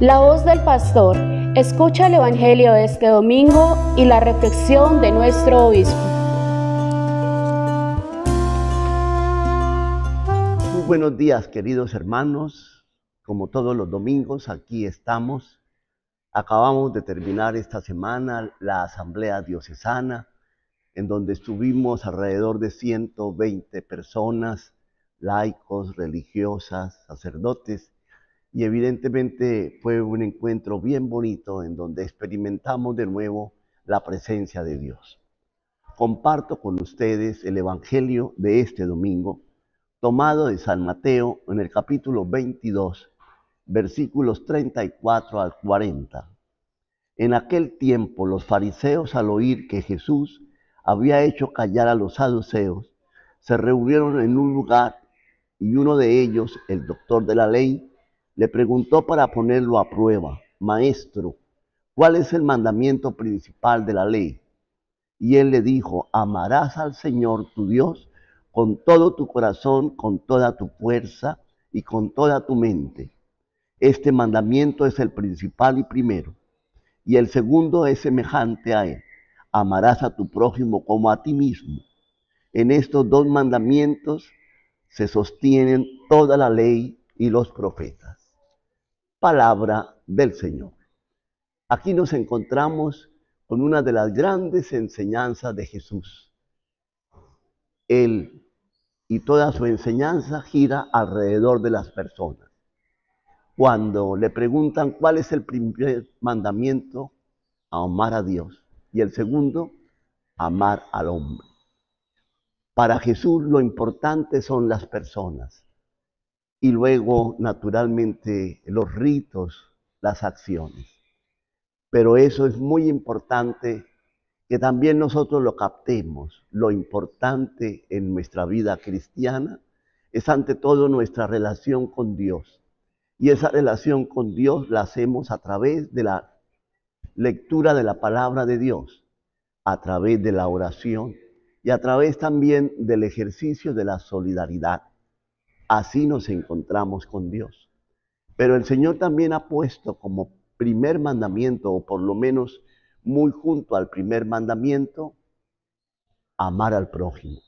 La voz del pastor. Escucha el Evangelio de este domingo y la reflexión de nuestro obispo. Muy buenos días, queridos hermanos. Como todos los domingos, aquí estamos. Acabamos de terminar esta semana la Asamblea Diocesana, en donde estuvimos alrededor de 120 personas, laicos, religiosas, sacerdotes y evidentemente fue un encuentro bien bonito en donde experimentamos de nuevo la presencia de Dios. Comparto con ustedes el Evangelio de este domingo, tomado de San Mateo en el capítulo 22, versículos 34 al 40. En aquel tiempo los fariseos al oír que Jesús había hecho callar a los saduceos, se reunieron en un lugar y uno de ellos, el doctor de la ley, le preguntó para ponerlo a prueba, Maestro, ¿cuál es el mandamiento principal de la ley? Y él le dijo, amarás al Señor tu Dios con todo tu corazón, con toda tu fuerza y con toda tu mente. Este mandamiento es el principal y primero. Y el segundo es semejante a él. Amarás a tu prójimo como a ti mismo. En estos dos mandamientos se sostienen toda la ley y los profetas palabra del Señor. Aquí nos encontramos con una de las grandes enseñanzas de Jesús. Él y toda su enseñanza gira alrededor de las personas. Cuando le preguntan cuál es el primer mandamiento, amar a Dios. Y el segundo, amar al hombre. Para Jesús lo importante son las personas y luego naturalmente los ritos, las acciones. Pero eso es muy importante que también nosotros lo captemos. Lo importante en nuestra vida cristiana es ante todo nuestra relación con Dios. Y esa relación con Dios la hacemos a través de la lectura de la palabra de Dios, a través de la oración y a través también del ejercicio de la solidaridad. Así nos encontramos con Dios. Pero el Señor también ha puesto como primer mandamiento, o por lo menos muy junto al primer mandamiento, amar al prójimo.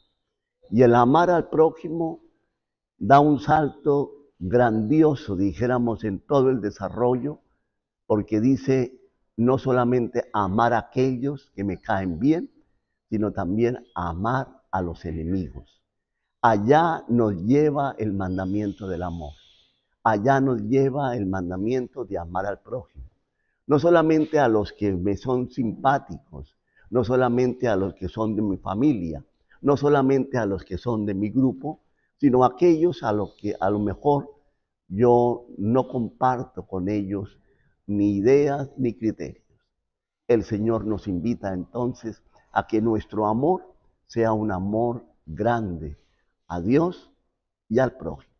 Y el amar al prójimo da un salto grandioso, dijéramos, en todo el desarrollo, porque dice no solamente amar a aquellos que me caen bien, sino también amar a los enemigos. Allá nos lleva el mandamiento del amor. Allá nos lleva el mandamiento de amar al prójimo. No solamente a los que me son simpáticos, no solamente a los que son de mi familia, no solamente a los que son de mi grupo, sino a aquellos a los que a lo mejor yo no comparto con ellos ni ideas ni criterios. El Señor nos invita entonces a que nuestro amor sea un amor grande, a Dios y al prójimo.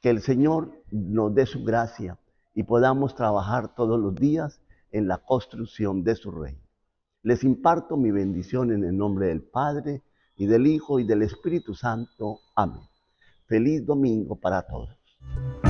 Que el Señor nos dé su gracia y podamos trabajar todos los días en la construcción de su reino. Les imparto mi bendición en el nombre del Padre y del Hijo y del Espíritu Santo. Amén. Feliz domingo para todos.